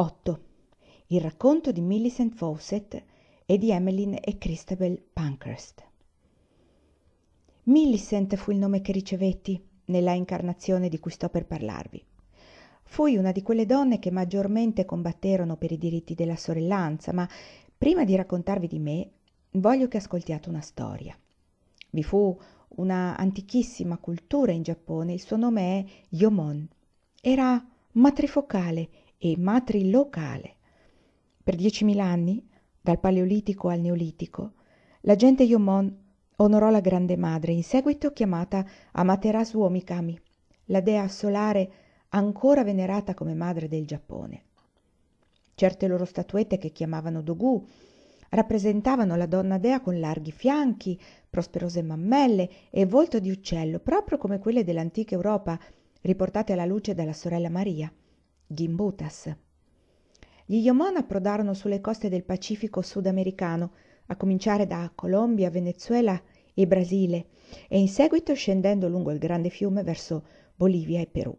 8. Il racconto di Millicent Fawcett e di Emmeline e Christabel Pankhurst. Millicent fu il nome che ricevetti nella incarnazione di cui sto per parlarvi. Fui una di quelle donne che maggiormente combatterono per i diritti della sorellanza, ma prima di raccontarvi di me voglio che ascoltiate una storia. Vi fu una antichissima cultura in Giappone, il suo nome è Yomon. Era matrifocale e matrilocale. Per diecimila anni, dal Paleolitico al Neolitico, la gente Yomon onorò la Grande Madre, in seguito chiamata Amaterasu Omikami, la dea solare ancora venerata come madre del Giappone. Certe loro statuette che chiamavano Dogu rappresentavano la donna dea con larghi fianchi, prosperose mammelle e volto di uccello, proprio come quelle dell'antica Europa, riportate alla luce dalla sorella Maria. Gimbutas. Gli Yomon approdarono sulle coste del Pacifico sudamericano, a cominciare da Colombia, Venezuela e Brasile, e in seguito scendendo lungo il grande fiume verso Bolivia e Perù.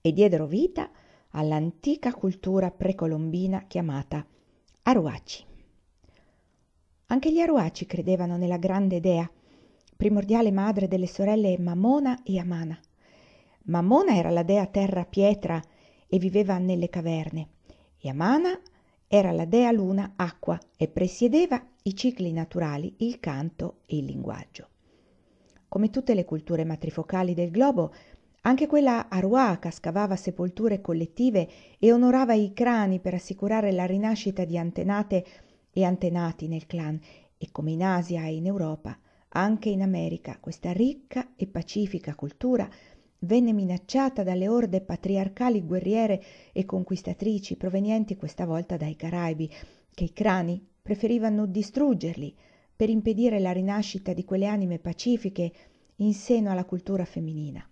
E diedero vita all'antica cultura precolombina chiamata Aruaci. Anche gli Aruaci credevano nella grande dea, primordiale madre delle sorelle Mamona e Amana. Mamona era la dea terra pietra, e viveva nelle caverne. Yamana era la dea luna acqua e presiedeva i cicli naturali, il canto e il linguaggio. Come tutte le culture matrifocali del globo, anche quella aruaca scavava sepolture collettive e onorava i crani per assicurare la rinascita di antenate e antenati nel clan e come in Asia e in Europa, anche in America questa ricca e pacifica cultura venne minacciata dalle orde patriarcali guerriere e conquistatrici provenienti questa volta dai caraibi che i crani preferivano distruggerli per impedire la rinascita di quelle anime pacifiche in seno alla cultura femminina.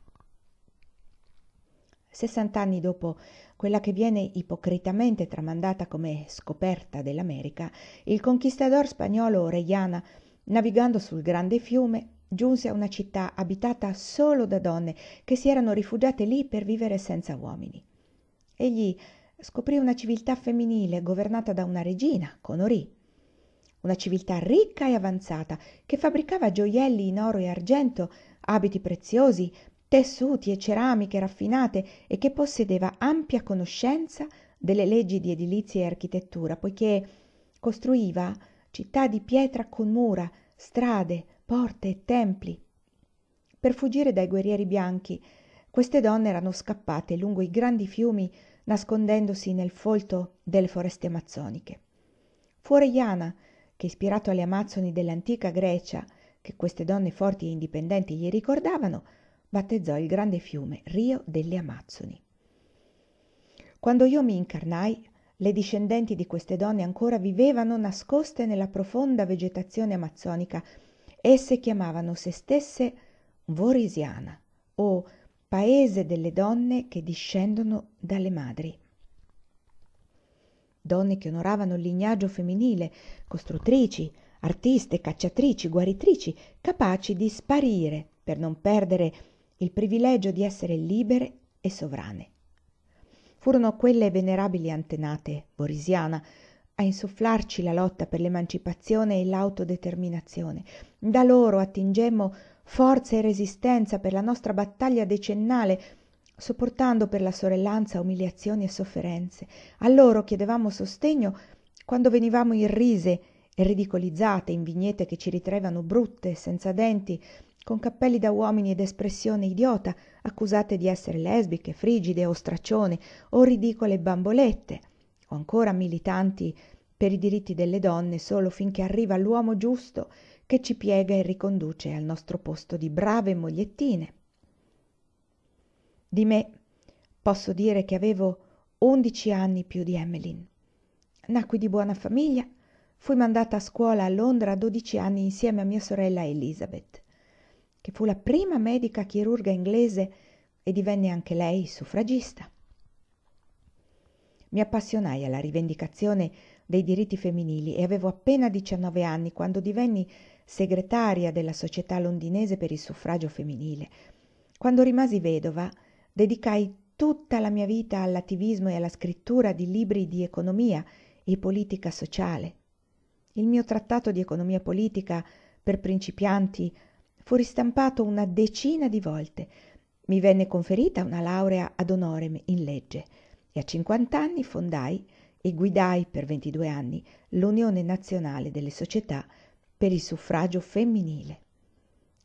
Sessant'anni dopo quella che viene ipocritamente tramandata come scoperta dell'America, il conquistador spagnolo Orellana, navigando sul grande fiume, giunse a una città abitata solo da donne che si erano rifugiate lì per vivere senza uomini. Egli scoprì una civiltà femminile governata da una regina, Conorì, una civiltà ricca e avanzata che fabbricava gioielli in oro e argento, abiti preziosi, tessuti e ceramiche raffinate e che possedeva ampia conoscenza delle leggi di edilizia e architettura, poiché costruiva città di pietra con mura, strade, porte e templi per fuggire dai guerrieri bianchi queste donne erano scappate lungo i grandi fiumi nascondendosi nel folto delle foreste amazzoniche fu orellana che ispirato alle amazzoni dell'antica Grecia, che queste donne forti e indipendenti gli ricordavano, battezzò il grande fiume Rio delle Amazzoni. Quando io mi incarnai, le discendenti di queste donne ancora vivevano nascoste nella profonda vegetazione amazzonica esse chiamavano se stesse vorisiana o paese delle donne che discendono dalle madri donne che onoravano il lignaggio femminile costruttrici artiste cacciatrici guaritrici capaci di sparire per non perdere il privilegio di essere libere e sovrane furono quelle venerabili antenate borisiana a insufflarci la lotta per l'emancipazione e l'autodeterminazione da loro attingemmo forza e resistenza per la nostra battaglia decennale sopportando per la sorellanza umiliazioni e sofferenze a loro chiedevamo sostegno quando venivamo irrise e ridicolizzate in vignette che ci ritraevano brutte senza denti con cappelli da uomini ed espressione idiota accusate di essere lesbiche frigide o straccione o ridicole bambolette o ancora militanti per i diritti delle donne solo finché arriva l'uomo giusto che ci piega e riconduce al nostro posto di brave mogliettine. Di me posso dire che avevo undici anni più di Emmeline. Nacqui di buona famiglia, fui mandata a scuola a Londra a 12 anni insieme a mia sorella Elizabeth, che fu la prima medica chirurga inglese e divenne anche lei suffragista. Mi appassionai alla rivendicazione dei diritti femminili e avevo appena 19 anni quando divenni segretaria della società londinese per il suffragio femminile. Quando rimasi vedova, dedicai tutta la mia vita all'attivismo e alla scrittura di libri di economia e politica sociale. Il mio trattato di economia politica per principianti fu ristampato una decina di volte. Mi venne conferita una laurea ad honorem in legge e a 50 anni fondai e guidai per 22 anni l'Unione Nazionale delle Società per il suffragio femminile.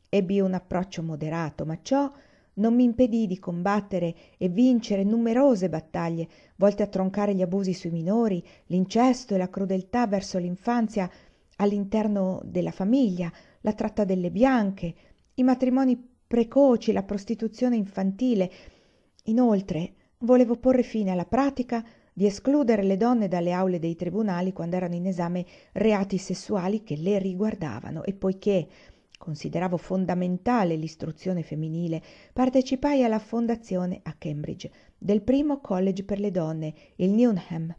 Ebbi un approccio moderato, ma ciò non mi impedì di combattere e vincere numerose battaglie volte a troncare gli abusi sui minori, l'incesto e la crudeltà verso l'infanzia all'interno della famiglia, la tratta delle bianche, i matrimoni precoci, la prostituzione infantile. Inoltre, volevo porre fine alla pratica di escludere le donne dalle aule dei tribunali quando erano in esame reati sessuali che le riguardavano e poiché consideravo fondamentale l'istruzione femminile, partecipai alla fondazione a Cambridge del primo college per le donne, il Newnham.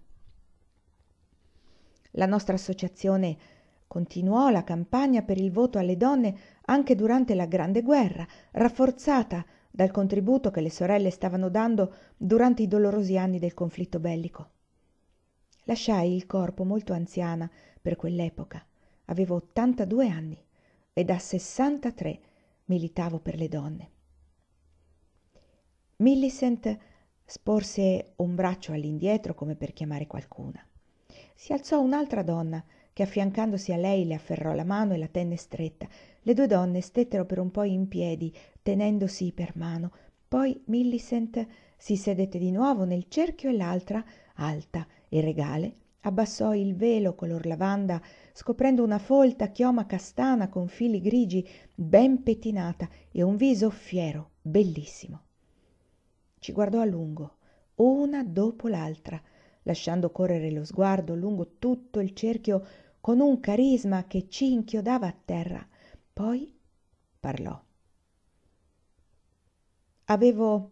La nostra associazione continuò la campagna per il voto alle donne anche durante la Grande Guerra, rafforzata dal contributo che le sorelle stavano dando durante i dolorosi anni del conflitto bellico lasciai il corpo molto anziana per quell'epoca avevo ottantadue anni e da sessantatré militavo per le donne millicent sporse un braccio all'indietro come per chiamare qualcuna si alzò un'altra donna che affiancandosi a lei le afferrò la mano e la tenne stretta le due donne stettero per un po in piedi tenendosi per mano poi millicent si sedette di nuovo nel cerchio e l'altra alta e regale abbassò il velo color lavanda scoprendo una folta chioma castana con fili grigi ben pettinata e un viso fiero bellissimo ci guardò a lungo una dopo l'altra lasciando correre lo sguardo lungo tutto il cerchio con un carisma che ci inchiodava a terra poi parlò avevo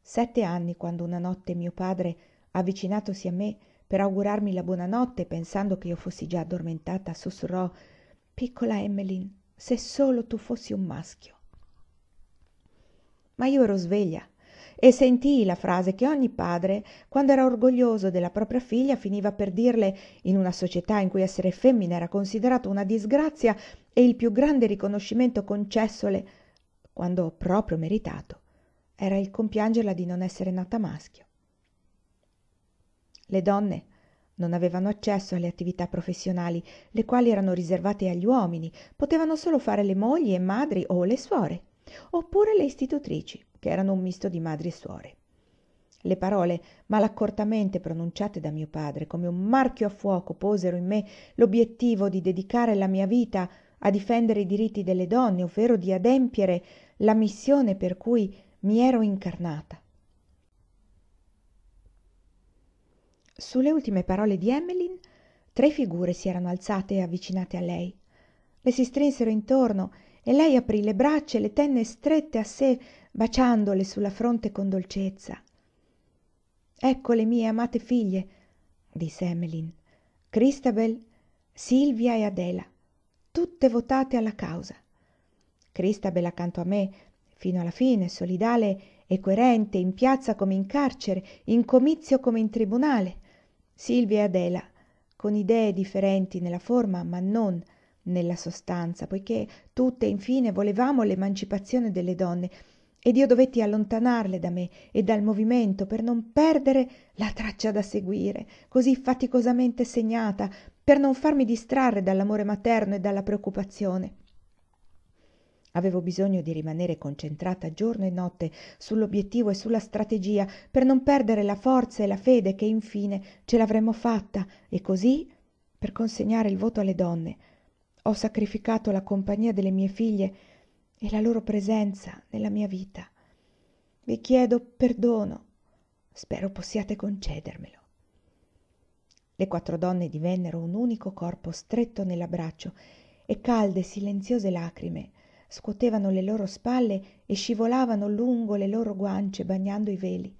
sette anni quando una notte mio padre avvicinatosi a me per augurarmi la buona notte pensando che io fossi già addormentata sussurrò piccola emmeline se solo tu fossi un maschio ma io ero sveglia e sentii la frase che ogni padre quando era orgoglioso della propria figlia finiva per dirle in una società in cui essere femmina era considerato una disgrazia e il più grande riconoscimento concessole quando proprio meritato era il compiangerla di non essere nata maschio. Le donne non avevano accesso alle attività professionali, le quali erano riservate agli uomini, potevano solo fare le mogli e madri o le suore, oppure le istitutrici che erano un misto di madri e suore. Le parole malaccortamente pronunciate da mio padre come un marchio a fuoco posero in me l'obiettivo di dedicare la mia vita a difendere i diritti delle donne, ovvero di adempiere la missione per cui mi ero incarnata. Sulle ultime parole di Emmeline, tre figure si erano alzate e avvicinate a lei. Le si strinsero intorno e lei aprì le braccia e le tenne strette a sé baciandole sulla fronte con dolcezza ecco le mie amate figlie disse emmeline christabel silvia e adela tutte votate alla causa christabel accanto a me fino alla fine solidale e coerente in piazza come in carcere in comizio come in tribunale silvia e adela con idee differenti nella forma ma non nella sostanza poiché tutte infine volevamo l'emancipazione delle donne ed io dovetti allontanarle da me e dal movimento per non perdere la traccia da seguire così faticosamente segnata per non farmi distrarre dall'amore materno e dalla preoccupazione avevo bisogno di rimanere concentrata giorno e notte sull'obiettivo e sulla strategia per non perdere la forza e la fede che infine ce l'avremmo fatta e così, per consegnare il voto alle donne ho sacrificato la compagnia delle mie figlie e la loro presenza nella mia vita. Vi chiedo perdono, spero possiate concedermelo. Le quattro donne divennero un unico corpo stretto nell'abbraccio e calde, silenziose lacrime scuotevano le loro spalle e scivolavano lungo le loro guance bagnando i veli.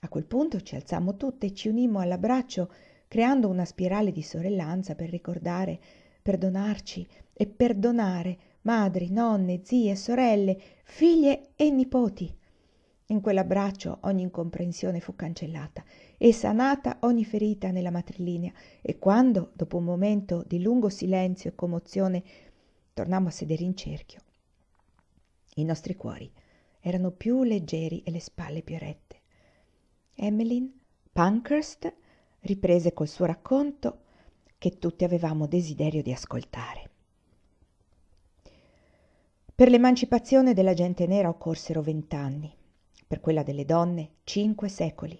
A quel punto ci alzammo tutte e ci unimmo all'abbraccio, creando una spirale di sorellanza per ricordare, perdonarci e perdonare madri nonne zie sorelle figlie e nipoti in quell'abbraccio ogni incomprensione fu cancellata e sanata ogni ferita nella matrilinea e quando dopo un momento di lungo silenzio e commozione tornammo a sedere in cerchio i nostri cuori erano più leggeri e le spalle più erette emmeline pankhurst riprese col suo racconto che tutti avevamo desiderio di ascoltare per l'emancipazione della gente nera occorsero vent'anni, per quella delle donne cinque secoli.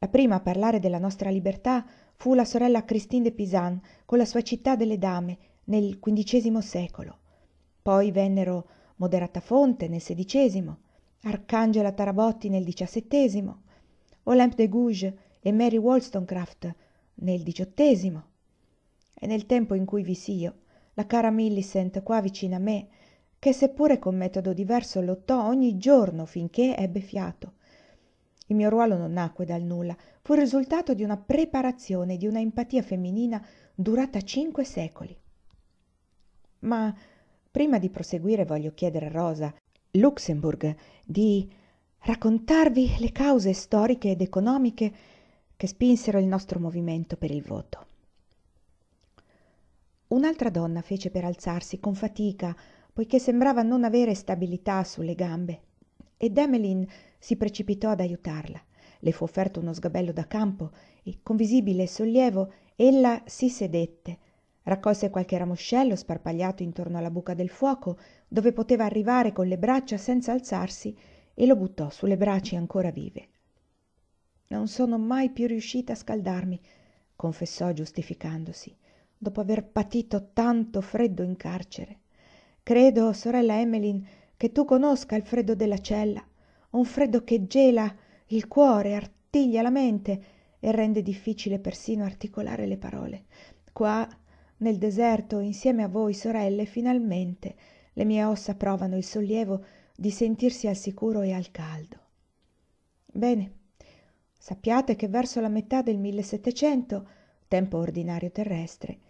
La prima a parlare della nostra libertà fu la sorella Christine de Pisan con la sua città delle dame nel XV secolo. Poi vennero Moderata Fonte nel XVI, Arcangela Tarabotti nel XVII, Olympe de Gouges e Mary Wollstonecraft nel XVIII. E nel tempo in cui vissi io, la cara Millicent qua vicino a me che seppure con metodo diverso lottò ogni giorno finché ebbe fiato il mio ruolo non nacque dal nulla fu il risultato di una preparazione di una empatia femminina durata cinque secoli ma prima di proseguire voglio chiedere a rosa luxemburg di raccontarvi le cause storiche ed economiche che spinsero il nostro movimento per il voto. Un'altra donna fece per alzarsi con fatica, poiché sembrava non avere stabilità sulle gambe ed emelin si precipitò ad aiutarla. le fu offerto uno sgabello da campo e con visibile sollievo ella si sedette raccolse qualche ramoscello sparpagliato intorno alla buca del fuoco dove poteva arrivare con le braccia senza alzarsi e lo buttò sulle braccia ancora vive non sono mai più riuscita a scaldarmi confessò giustificandosi dopo aver patito tanto freddo in carcere credo sorella emelin che tu conosca il freddo della cella un freddo che gela il cuore artiglia la mente e rende difficile persino articolare le parole qua nel deserto insieme a voi sorelle finalmente le mie ossa provano il sollievo di sentirsi al sicuro e al caldo bene sappiate che verso la metà del 1700, tempo ordinario terrestre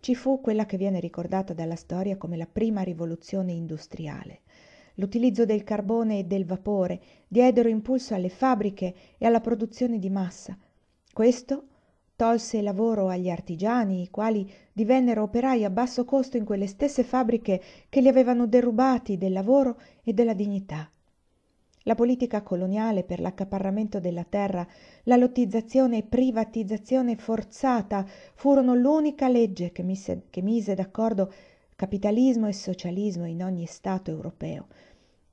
ci fu quella che viene ricordata dalla storia come la prima rivoluzione industriale. L'utilizzo del carbone e del vapore diedero impulso alle fabbriche e alla produzione di massa. Questo tolse lavoro agli artigiani, i quali divennero operai a basso costo in quelle stesse fabbriche che li avevano derubati del lavoro e della dignità la politica coloniale per l'accaparramento della terra la lottizzazione e privatizzazione forzata furono l'unica legge che mise, che mise d'accordo capitalismo e socialismo in ogni stato europeo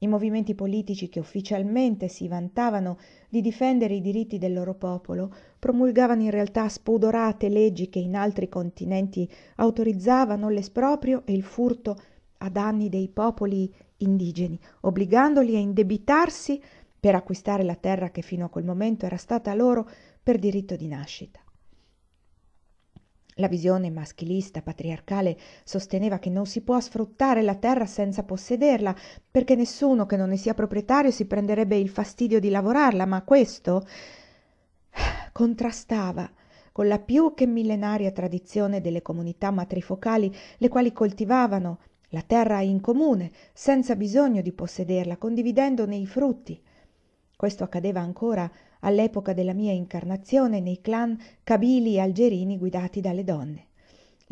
i movimenti politici che ufficialmente si vantavano di difendere i diritti del loro popolo promulgavano in realtà spudorate leggi che in altri continenti autorizzavano l'esproprio e il furto a danni dei popoli indigeni, obbligandoli a indebitarsi per acquistare la terra che fino a quel momento era stata loro per diritto di nascita. La visione maschilista patriarcale sosteneva che non si può sfruttare la terra senza possederla, perché nessuno che non ne sia proprietario si prenderebbe il fastidio di lavorarla, ma questo contrastava con la più che millenaria tradizione delle comunità matrifocali, le quali coltivavano la terra in comune senza bisogno di possederla condividendone i frutti questo accadeva ancora all'epoca della mia incarnazione nei clan cabili e algerini guidati dalle donne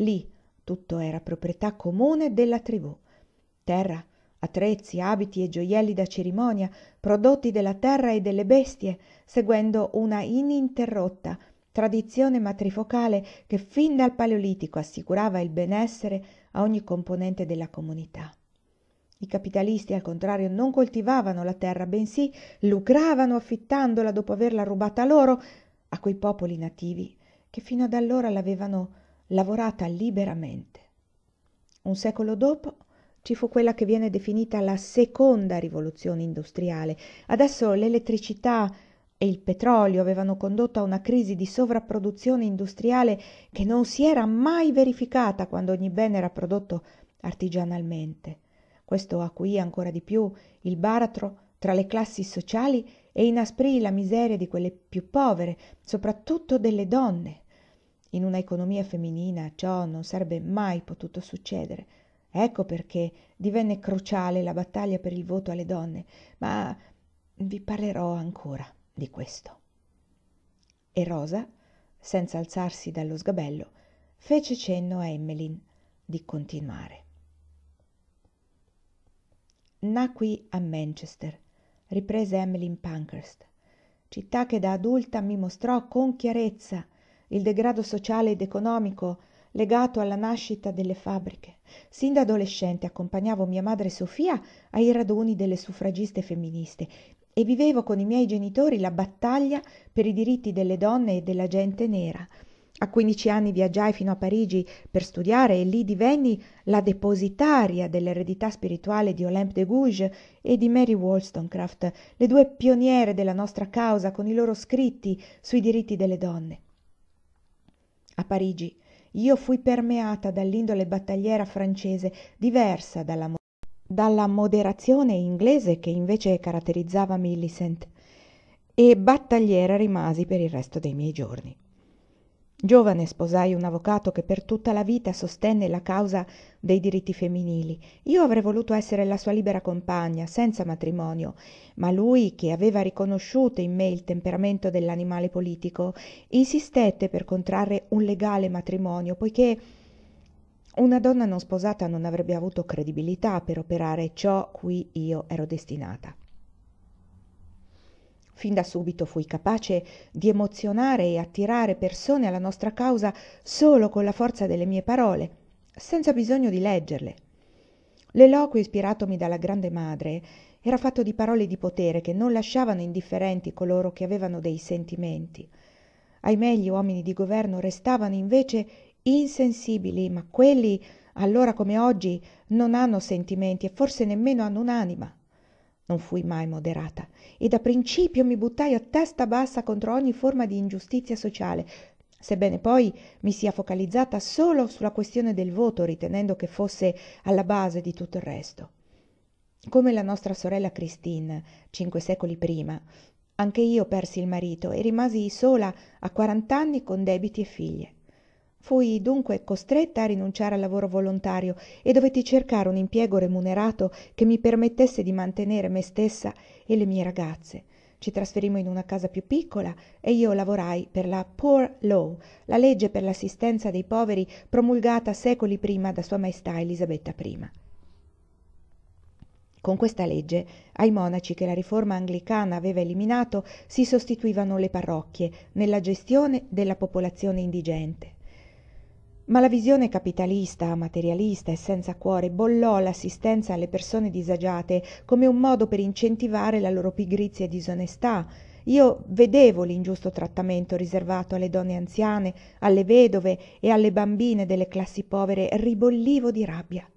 Lì tutto era proprietà comune della tribù. terra attrezzi abiti e gioielli da cerimonia prodotti della terra e delle bestie seguendo una ininterrotta tradizione matrifocale che fin dal paleolitico assicurava il benessere a ogni componente della comunità i capitalisti al contrario non coltivavano la terra bensì lucravano affittandola dopo averla rubata loro a quei popoli nativi che fino ad allora l'avevano lavorata liberamente un secolo dopo ci fu quella che viene definita la seconda rivoluzione industriale adesso l'elettricità e il petrolio avevano condotto a una crisi di sovrapproduzione industriale che non si era mai verificata quando ogni bene era prodotto artigianalmente questo acuì ancora di più il baratro tra le classi sociali e inasprì la miseria di quelle più povere soprattutto delle donne in una economia femminile ciò non sarebbe mai potuto succedere ecco perché divenne cruciale la battaglia per il voto alle donne ma vi parlerò ancora di questo. E Rosa, senza alzarsi dallo sgabello, fece cenno a Emmeline di continuare. Nacqui a Manchester, riprese Emmeline Pankhurst, città che da adulta mi mostrò con chiarezza il degrado sociale ed economico legato alla nascita delle fabbriche. Sin da adolescente accompagnavo mia madre Sofia ai raduni delle suffragiste femministe e vivevo con i miei genitori la battaglia per i diritti delle donne e della gente nera. A 15 anni viaggiai fino a Parigi per studiare e lì divenni la depositaria dell'eredità spirituale di Olympe de Gouges e di Mary Wollstonecraft, le due pioniere della nostra causa con i loro scritti sui diritti delle donne. A Parigi io fui permeata dall'indole battagliera francese, diversa dalla dalla moderazione inglese che invece caratterizzava Millicent e battagliera rimasi per il resto dei miei giorni. Giovane sposai un avvocato che per tutta la vita sostenne la causa dei diritti femminili. Io avrei voluto essere la sua libera compagna, senza matrimonio, ma lui, che aveva riconosciuto in me il temperamento dell'animale politico, insistette per contrarre un legale matrimonio, poiché una donna non sposata non avrebbe avuto credibilità per operare ciò cui io ero destinata fin da subito fui capace di emozionare e attirare persone alla nostra causa solo con la forza delle mie parole senza bisogno di leggerle l'eloquio ispiratomi dalla grande madre era fatto di parole di potere che non lasciavano indifferenti coloro che avevano dei sentimenti ahimè gli uomini di governo restavano invece insensibili, ma quelli, allora come oggi, non hanno sentimenti e forse nemmeno hanno un'anima. Non fui mai moderata e da principio mi buttai a testa bassa contro ogni forma di ingiustizia sociale, sebbene poi mi sia focalizzata solo sulla questione del voto, ritenendo che fosse alla base di tutto il resto. Come la nostra sorella Christine, cinque secoli prima, anche io persi il marito e rimasi sola a quarant'anni con debiti e figlie fui dunque costretta a rinunciare al lavoro volontario e dovetti cercare un impiego remunerato che mi permettesse di mantenere me stessa e le mie ragazze ci trasferimmo in una casa più piccola e io lavorai per la poor law la legge per l'assistenza dei poveri promulgata secoli prima da sua maestà Elisabetta I con questa legge ai monaci che la riforma anglicana aveva eliminato si sostituivano le parrocchie nella gestione della popolazione indigente. Ma la visione capitalista, materialista e senza cuore bollò l'assistenza alle persone disagiate come un modo per incentivare la loro pigrizia e disonestà. Io vedevo l'ingiusto trattamento riservato alle donne anziane, alle vedove e alle bambine delle classi povere, ribollivo di rabbia.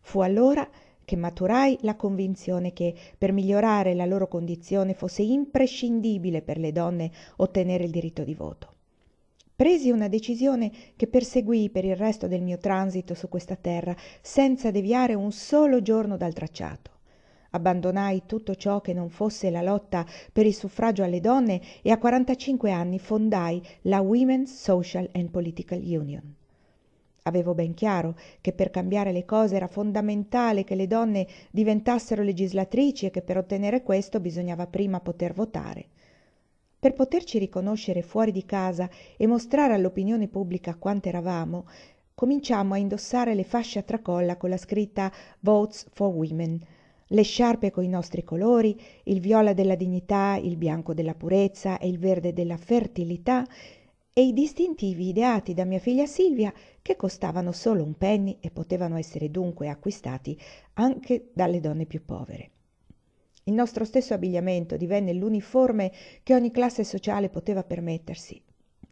Fu allora che maturai la convinzione che per migliorare la loro condizione fosse imprescindibile per le donne ottenere il diritto di voto presi una decisione che perseguii per il resto del mio transito su questa terra senza deviare un solo giorno dal tracciato abbandonai tutto ciò che non fosse la lotta per il suffragio alle donne e a 45 anni fondai la Women's Social and Political Union. Avevo ben chiaro che per cambiare le cose era fondamentale che le donne diventassero legislatrici e che per ottenere questo bisognava prima poter votare per poterci riconoscere fuori di casa e mostrare all'opinione pubblica quanto eravamo cominciammo a indossare le fasce a tracolla con la scritta votes for women le sciarpe con i nostri colori il viola della dignità il bianco della purezza e il verde della fertilità e i distintivi ideati da mia figlia Silvia che costavano solo un penny e potevano essere dunque acquistati anche dalle donne più povere il nostro stesso abbigliamento divenne l'uniforme che ogni classe sociale poteva permettersi.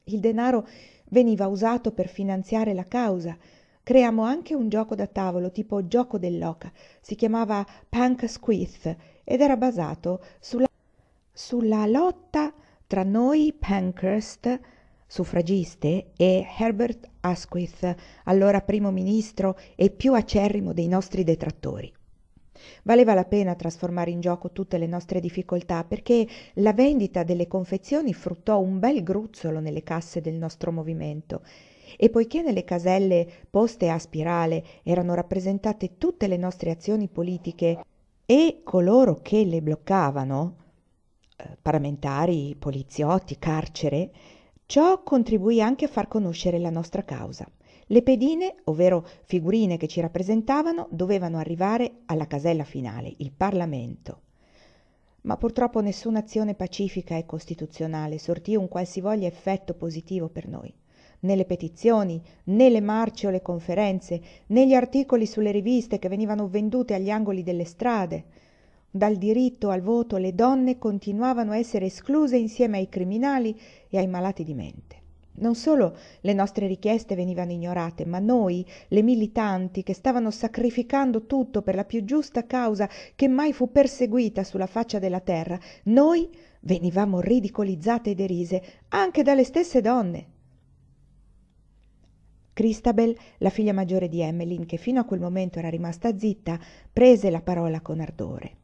Il denaro veniva usato per finanziare la causa. Creammo anche un gioco da tavolo tipo gioco dell'oca, si chiamava Punk Squiz ed era basato sulla, sulla lotta tra noi Pankhurst, suffragiste, e Herbert Asquith, allora primo ministro e più acerrimo dei nostri detrattori valeva la pena trasformare in gioco tutte le nostre difficoltà perché la vendita delle confezioni fruttò un bel gruzzolo nelle casse del nostro movimento e poiché nelle caselle poste a spirale erano rappresentate tutte le nostre azioni politiche e coloro che le bloccavano eh, parlamentari poliziotti carcere ciò contribuì anche a far conoscere la nostra causa le pedine ovvero figurine che ci rappresentavano dovevano arrivare alla casella finale il parlamento ma purtroppo nessuna azione pacifica e costituzionale sortì un qualsivoglia effetto positivo per noi né le petizioni, né le marce o le conferenze, né gli articoli sulle riviste che venivano vendute agli angoli delle strade. Dal diritto al voto le donne continuavano a essere escluse insieme ai criminali e ai malati di mente non solo le nostre richieste venivano ignorate, ma noi, le militanti che stavano sacrificando tutto per la più giusta causa che mai fu perseguita sulla faccia della terra, noi venivamo ridicolizzate e derise anche dalle stesse donne. Christabel, la figlia maggiore di Emmeline, che fino a quel momento era rimasta zitta, prese la parola con ardore.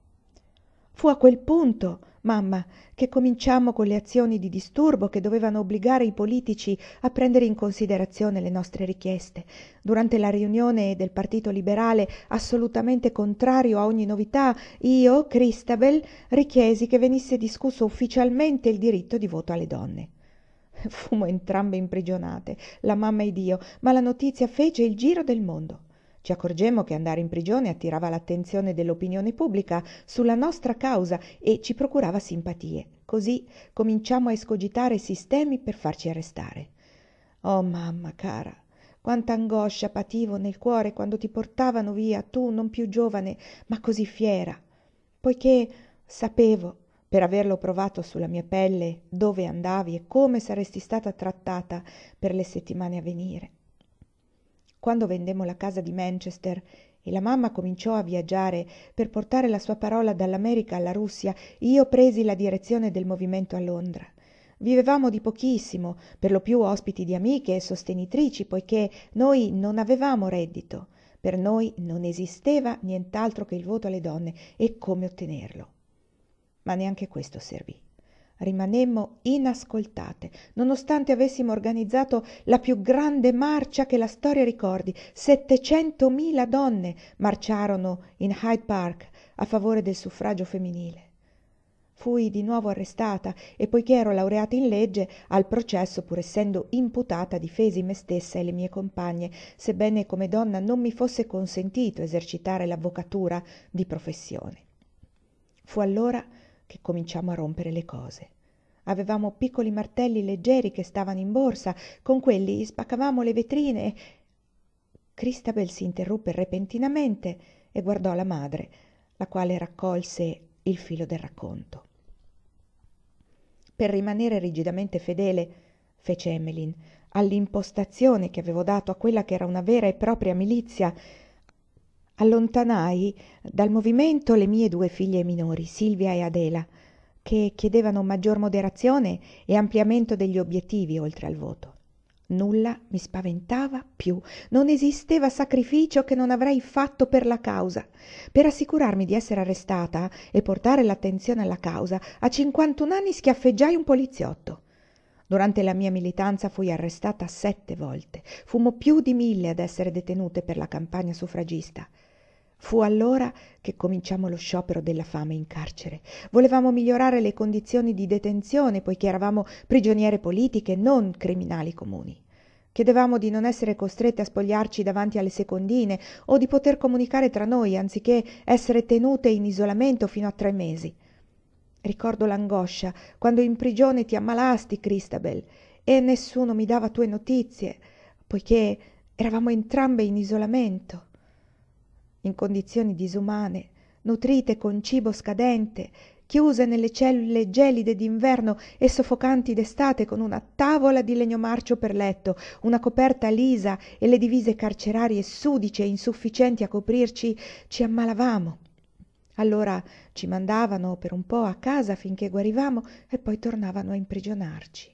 Fu a quel punto Mamma, che cominciammo con le azioni di disturbo che dovevano obbligare i politici a prendere in considerazione le nostre richieste. Durante la riunione del Partito Liberale, assolutamente contrario a ogni novità, io, Christabel, richiesi che venisse discusso ufficialmente il diritto di voto alle donne. Fummo entrambe imprigionate, la mamma ed io, ma la notizia fece il giro del mondo ci accorgemmo che andare in prigione attirava l'attenzione dell'opinione pubblica sulla nostra causa e ci procurava simpatie così cominciamo a escogitare sistemi per farci arrestare oh mamma cara quanta angoscia pativo nel cuore quando ti portavano via tu non più giovane ma così fiera poiché sapevo per averlo provato sulla mia pelle dove andavi e come saresti stata trattata per le settimane a venire quando vendemmo la casa di manchester e la mamma cominciò a viaggiare per portare la sua parola dall'america alla russia io presi la direzione del movimento a londra vivevamo di pochissimo per lo più ospiti di amiche e sostenitrici poiché noi non avevamo reddito per noi non esisteva nient'altro che il voto alle donne e come ottenerlo ma neanche questo servì rimanemmo inascoltate nonostante avessimo organizzato la più grande marcia che la storia ricordi settecentomila donne marciarono in hyde park a favore del suffragio femminile fui di nuovo arrestata e poiché ero laureata in legge al processo pur essendo imputata difesi me stessa e le mie compagne sebbene come donna non mi fosse consentito esercitare l'avvocatura di professione fu allora che cominciammo a rompere le cose avevamo piccoli martelli leggeri che stavano in borsa con quelli spaccavamo le vetrine e si interruppe repentinamente e guardò la madre la quale raccolse il filo del racconto per rimanere rigidamente fedele fece emmeline all'impostazione che avevo dato a quella che era una vera e propria milizia allontanai dal movimento le mie due figlie minori silvia e adela che chiedevano maggior moderazione e ampliamento degli obiettivi oltre al voto nulla mi spaventava più, non esisteva sacrificio che non avrei fatto per la causa per assicurarmi di essere arrestata e portare l'attenzione alla causa a 51 anni schiaffeggiai un poliziotto durante la mia militanza fui arrestata sette volte fummo più di mille ad essere detenute per la campagna suffragista Fu allora che cominciammo lo sciopero della fame in carcere. Volevamo migliorare le condizioni di detenzione, poiché eravamo prigioniere politiche, non criminali comuni. Chiedevamo di non essere costrette a spogliarci davanti alle secondine o di poter comunicare tra noi, anziché essere tenute in isolamento fino a tre mesi. Ricordo l'angoscia quando in prigione ti ammalasti, Christabel, e nessuno mi dava tue notizie, poiché eravamo entrambe in isolamento in condizioni disumane nutrite con cibo scadente chiuse nelle cellule gelide d'inverno e soffocanti d'estate con una tavola di legno marcio per letto una coperta lisa e le divise carcerarie sudice e insufficienti a coprirci ci ammalavamo allora ci mandavano per un po a casa finché guarivamo e poi tornavano a imprigionarci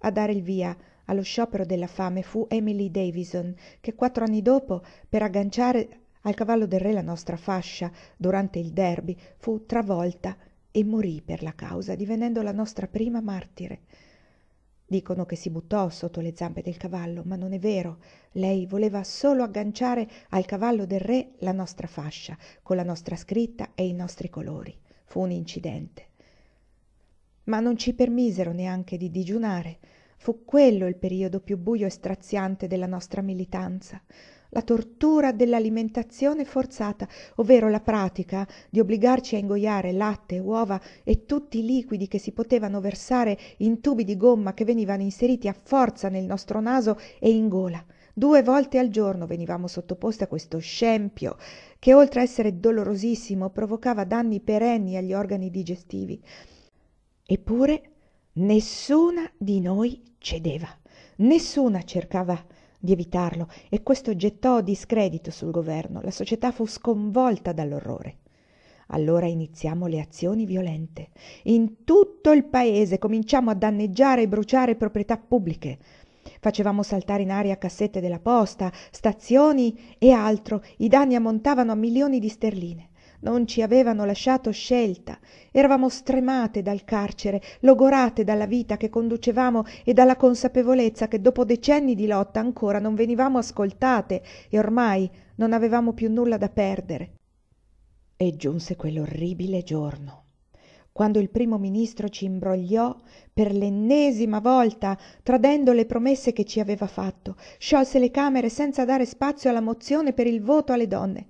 a dare il via allo sciopero della fame fu Emily Davison, che quattro anni dopo, per agganciare al cavallo del re la nostra fascia durante il derby fu travolta e morì per la causa divenendo la nostra prima martire dicono che si buttò sotto le zampe del cavallo ma non è vero lei voleva solo agganciare al cavallo del re la nostra fascia con la nostra scritta e i nostri colori fu un incidente ma non ci permisero neanche di digiunare fu quello il periodo più buio e straziante della nostra militanza la tortura dell'alimentazione forzata, ovvero la pratica di obbligarci a ingoiare latte, uova e tutti i liquidi che si potevano versare in tubi di gomma che venivano inseriti a forza nel nostro naso e in gola. Due volte al giorno venivamo sottoposti a questo scempio, che oltre a essere dolorosissimo provocava danni perenni agli organi digestivi. Eppure nessuna di noi cedeva, nessuna cercava di evitarlo e questo gettò discredito sul governo la società fu sconvolta dall'orrore allora iniziamo le azioni violente in tutto il paese cominciammo a danneggiare e bruciare proprietà pubbliche facevamo saltare in aria cassette della posta stazioni e altro i danni ammontavano a milioni di sterline non ci avevano lasciato scelta eravamo stremate dal carcere logorate dalla vita che conducevamo e dalla consapevolezza che dopo decenni di lotta ancora non venivamo ascoltate e ormai non avevamo più nulla da perdere e giunse quell'orribile giorno quando il primo ministro ci imbrogliò per l'ennesima volta, tradendo le promesse che ci aveva fatto, sciolse le Camere senza dare spazio alla mozione per il voto alle donne.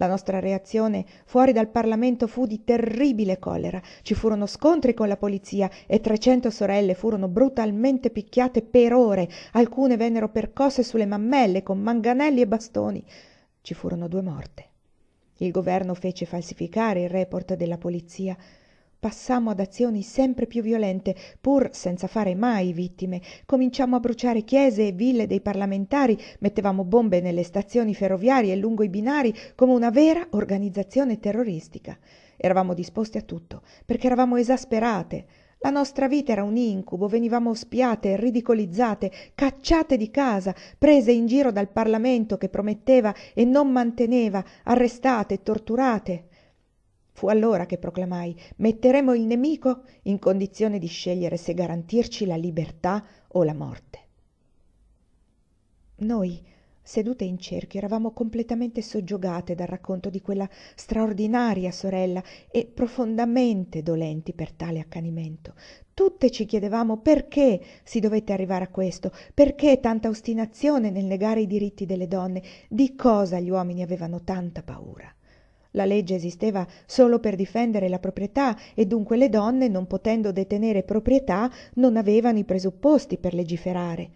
La nostra reazione fuori dal Parlamento fu di terribile collera. Ci furono scontri con la polizia e 300 sorelle furono brutalmente picchiate per ore. Alcune vennero percosse sulle mammelle con manganelli e bastoni. Ci furono due morte. Il governo fece falsificare il report della polizia passammo ad azioni sempre più violente pur senza fare mai vittime cominciammo a bruciare chiese e ville dei parlamentari mettevamo bombe nelle stazioni ferroviarie e lungo i binari come una vera organizzazione terroristica eravamo disposti a tutto perché eravamo esasperate la nostra vita era un incubo venivamo spiate ridicolizzate cacciate di casa prese in giro dal parlamento che prometteva e non manteneva arrestate torturate fu allora che proclamai metteremo il nemico in condizione di scegliere se garantirci la libertà o la morte noi sedute in cerchio eravamo completamente soggiogate dal racconto di quella straordinaria sorella e profondamente dolenti per tale accanimento tutte ci chiedevamo perché si dovette arrivare a questo perché tanta ostinazione nel negare i diritti delle donne di cosa gli uomini avevano tanta paura la legge esisteva solo per difendere la proprietà e dunque le donne non potendo detenere proprietà non avevano i presupposti per legiferare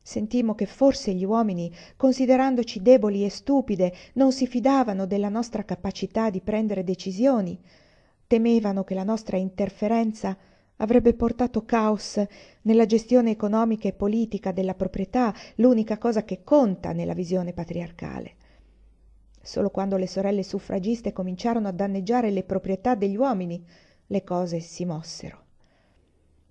sentimmo che forse gli uomini considerandoci deboli e stupide non si fidavano della nostra capacità di prendere decisioni temevano che la nostra interferenza avrebbe portato caos nella gestione economica e politica della proprietà l'unica cosa che conta nella visione patriarcale Solo quando le sorelle suffragiste cominciarono a danneggiare le proprietà degli uomini, le cose si mossero.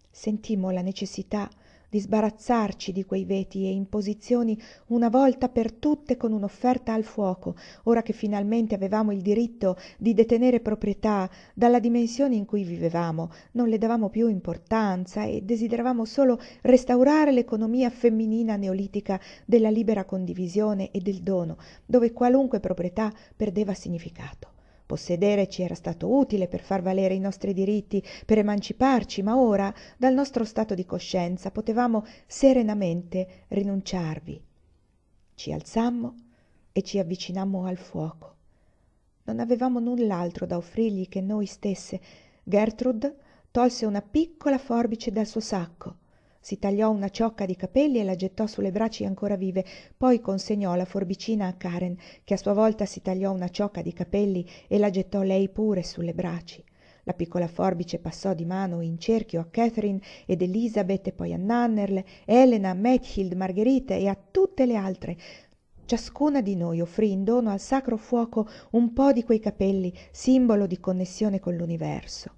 Sentimmo la necessità di sbarazzarci di quei veti e imposizioni una volta per tutte con un'offerta al fuoco ora che finalmente avevamo il diritto di detenere proprietà dalla dimensione in cui vivevamo non le davamo più importanza e desideravamo solo restaurare l'economia femminina neolitica della libera condivisione e del dono dove qualunque proprietà perdeva significato possedere ci era stato utile per far valere i nostri diritti, per emanciparci, ma ora dal nostro stato di coscienza potevamo serenamente rinunciarvi. Ci alzammo e ci avvicinammo al fuoco. Non avevamo null'altro da offrirgli che noi stesse. Gertrude tolse una piccola forbice dal suo sacco si tagliò una ciocca di capelli e la gettò sulle braccia ancora vive poi consegnò la forbicina a karen che a sua volta si tagliò una ciocca di capelli e la gettò lei pure sulle braccia. la piccola forbice passò di mano in cerchio a katherine ed elizabeth e poi a Nannerle, elena mathilde margherita e a tutte le altre Ciascuna di noi offrì in dono al sacro fuoco un po' di quei capelli, simbolo di connessione con l'universo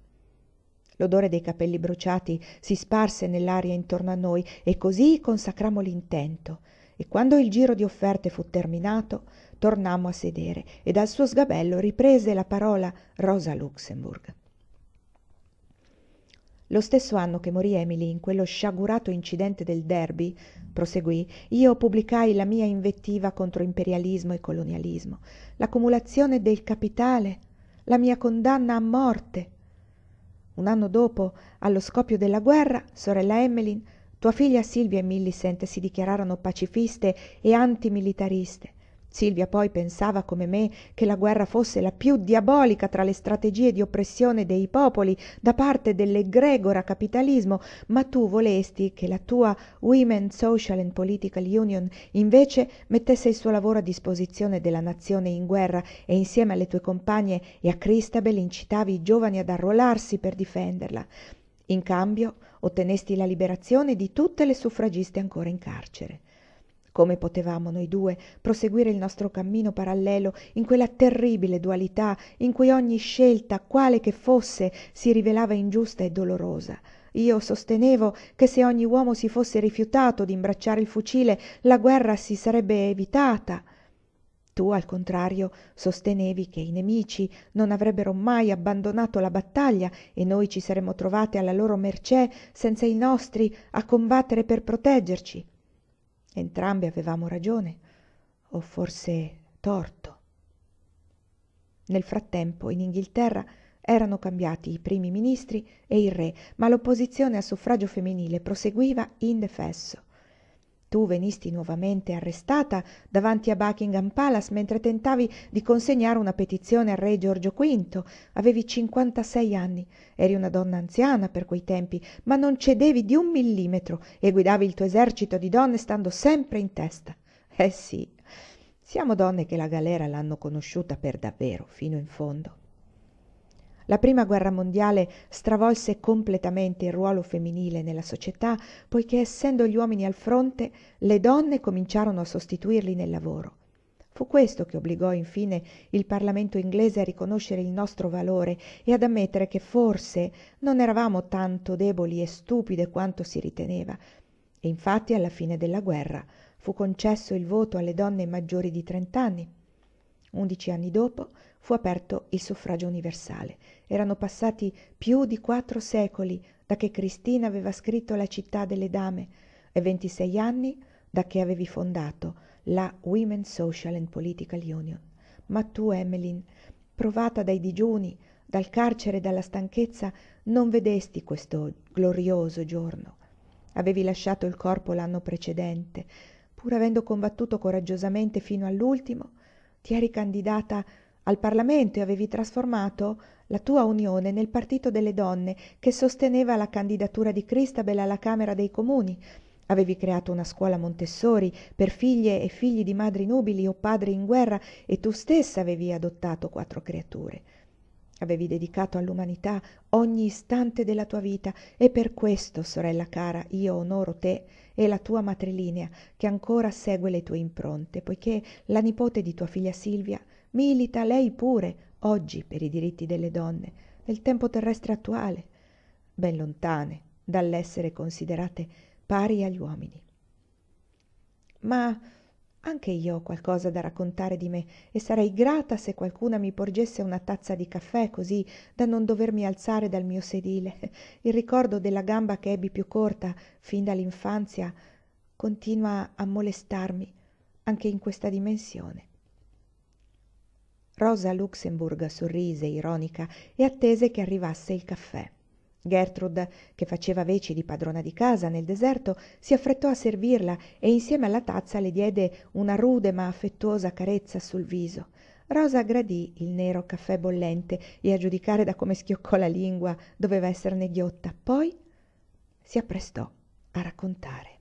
l'odore dei capelli bruciati si sparse nell'aria intorno a noi e così consacrammo l'intento e quando il giro di offerte fu terminato tornammo a sedere e dal suo sgabello riprese la parola rosa luxemburg lo stesso anno che morì Emily in quello sciagurato incidente del derby, proseguì, io pubblicai la mia invettiva contro imperialismo e colonialismo, l'accumulazione del capitale, la mia condanna a morte un anno dopo allo scoppio della guerra sorella emmeline tua figlia silvia e millicent si dichiararono pacifiste e antimilitariste silvia poi pensava come me che la guerra fosse la più diabolica tra le strategie di oppressione dei popoli da parte dell'egregora capitalismo ma tu volesti che la tua women social and political union invece mettesse il suo lavoro a disposizione della nazione in guerra e insieme alle tue compagne e a christabel incitavi i giovani ad arruolarsi per difenderla in cambio ottenesti la liberazione di tutte le suffragiste ancora in carcere come potevamo noi due proseguire il nostro cammino parallelo in quella terribile dualità in cui ogni scelta quale che fosse si rivelava ingiusta e dolorosa io sostenevo che se ogni uomo si fosse rifiutato d'imbracciare il fucile la guerra si sarebbe evitata tu al contrario sostenevi che i nemici non avrebbero mai abbandonato la battaglia e noi ci saremmo trovate alla loro mercé senza i nostri a combattere per proteggerci entrambi avevamo ragione o forse torto nel frattempo in inghilterra erano cambiati i primi ministri e il re ma l'opposizione al suffragio femminile proseguiva indefesso tu venisti nuovamente arrestata davanti a buckingham palace mentre tentavi di consegnare una petizione al re giorgio v avevi cinquantasei anni eri una donna anziana per quei tempi ma non cedevi di un millimetro e guidavi il tuo esercito di donne stando sempre in testa eh sì siamo donne che la galera l'hanno conosciuta per davvero fino in fondo la Prima Guerra Mondiale stravolse completamente il ruolo femminile nella società, poiché essendo gli uomini al fronte, le donne cominciarono a sostituirli nel lavoro. Fu questo che obbligò infine il Parlamento inglese a riconoscere il nostro valore e ad ammettere che forse non eravamo tanto deboli e stupide quanto si riteneva. E infatti alla fine della guerra fu concesso il voto alle donne maggiori di trent'anni. Undici anni dopo fu aperto il suffragio universale. Erano passati più di quattro secoli da che Cristina aveva scritto La città delle dame e 26 anni da che avevi fondato la Women's Social and Political Union. Ma tu, Emmeline, provata dai digiuni, dal carcere e dalla stanchezza, non vedesti questo glorioso giorno. Avevi lasciato il corpo l'anno precedente, pur avendo combattuto coraggiosamente fino all'ultimo, ti eri candidata al parlamento e avevi trasformato la tua unione nel partito delle donne che sosteneva la candidatura di cristabel alla camera dei comuni avevi creato una scuola montessori per figlie e figli di madri nubili o padri in guerra e tu stessa avevi adottato quattro creature avevi dedicato all'umanità ogni istante della tua vita e per questo sorella cara io onoro te e la tua matrilinea che ancora segue le tue impronte, poiché la nipote di tua figlia Silvia milita lei pure oggi per i diritti delle donne, nel tempo terrestre attuale, ben lontane dall'essere considerate pari agli uomini. Ma anche io ho qualcosa da raccontare di me e sarei grata se qualcuna mi porgesse una tazza di caffè così da non dovermi alzare dal mio sedile il ricordo della gamba che ebbi più corta fin dall'infanzia continua a molestarmi anche in questa dimensione rosa luxemburg sorrise ironica e attese che arrivasse il caffè Gertrude, che faceva veci di padrona di casa nel deserto si affrettò a servirla e insieme alla tazza le diede una rude ma affettuosa carezza sul viso rosa gradì il nero caffè bollente e a giudicare da come schioccò la lingua doveva esserne ghiotta poi si apprestò a raccontare